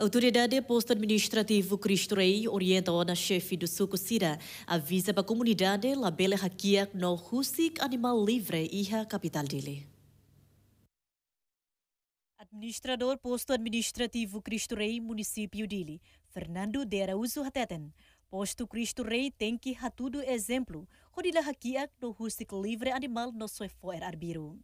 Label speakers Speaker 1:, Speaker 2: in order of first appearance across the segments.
Speaker 1: Autoridade Posto-Administrativo Cristo Rei orienta a chefe do Suco Sira, avisa para a comunidade labela hakia no husik animal livre iha capital dele. Administrador Posto Administrativo Cristo Rei, Município Dili, Fernando de Araújo Hateten. Posto Cristo Rei tem que hatudo exemplo, rodila hakia no husik livre animal no soefoer arbiro.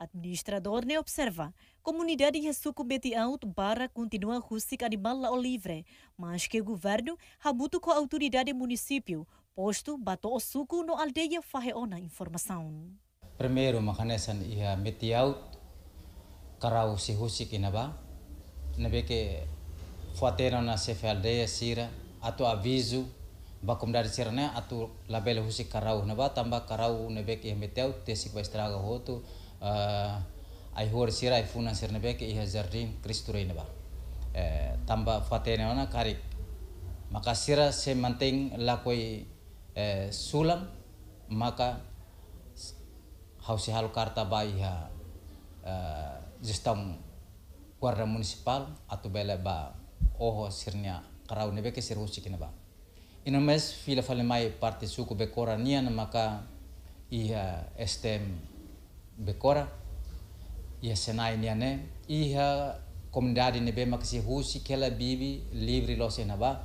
Speaker 1: Administrador ne observa, comunidade de suco Betiaut barra continua rústica animal ao livre, mas que o governo rabuto com a autoridade município, posto bato o suco no aldeia faheona informação.
Speaker 2: Primeiro, makanesan ia Betiaut, se si husik inaba, que fuateram na sefe aldeia sira, ato aviso, bakum dari sirane ato rústica carau karau tamba carau karau que ia Betiaut, que vai o roto, Eh, ai sira sirai funa sirna beke iha zardin kristurei neba eh, tamba fatene ona kari maka sira se manteng lakoi eh, sulam maka hausi halu karta bai ha jistam kuarra municipal atau bela ba oho sirnya karau nebe ke sir husik ba ino mes fila fale mai parti suku be maka iha estem bekora ia ya senai ni ane iha comunidade nebe maxi rusi que ela vive livre lo senaba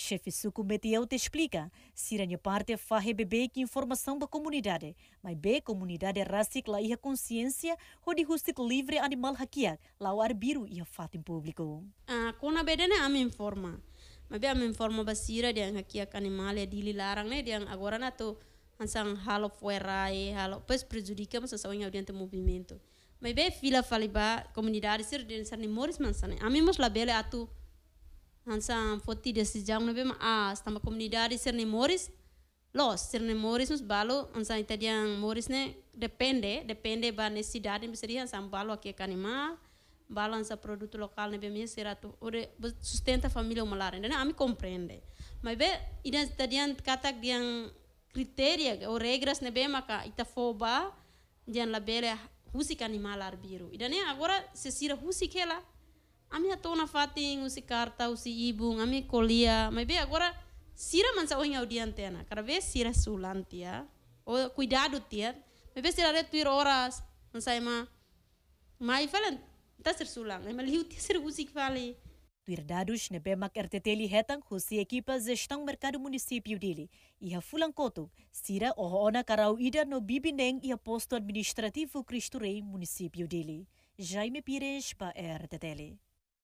Speaker 1: Chefe Suco Meteu te explica, Siranho parte faz bebê que informação da comunidade, mas bem comunidade recicla e a consciência, onde rustic livre animal hakia, lá o arbiru e a fato em público.
Speaker 3: Ah, com a bedene a me informa, mas bem me informa basira de hakia animal é e de larang né, de agora na to ansang halo fuerai halo prejudica prejudicamos essa unha oriente movimento mai be fila faliba komunidade ser de ser nem mansane. mansane la bele atu ansang foti desse jang no ma a stamba komunidade ser ni moris los ser ni moris nos balo ansam italian moris ne depende depende ba necessidade miseria ansang balo ake kanima balo ansa produto lokal ne mi sira tu ore sustenta familia família molar né ami compreende mas bem identidade katak diang Kriteria o regras ne bema ka itafoba jan labela husik animal arbiru. Ida ne agora se sira husik ela. Ami atona fatin usi karta usi ibung, ami kolia, mai be agora sira mansa o ngau audiante ana. be sira sulantia. O cuidado tia. mai be sira retuir horas,
Speaker 1: mansa ema. Mai falan tasir sulang, ema liu tasir husik fali Pirdados na BEMAC RTT hetang husi equipas estão mercado município dele. E a fulankoto, sira ohoona karau ida no bibineng e aposto administrativo Cristo Rei município dele. Jaime Pires para RTT.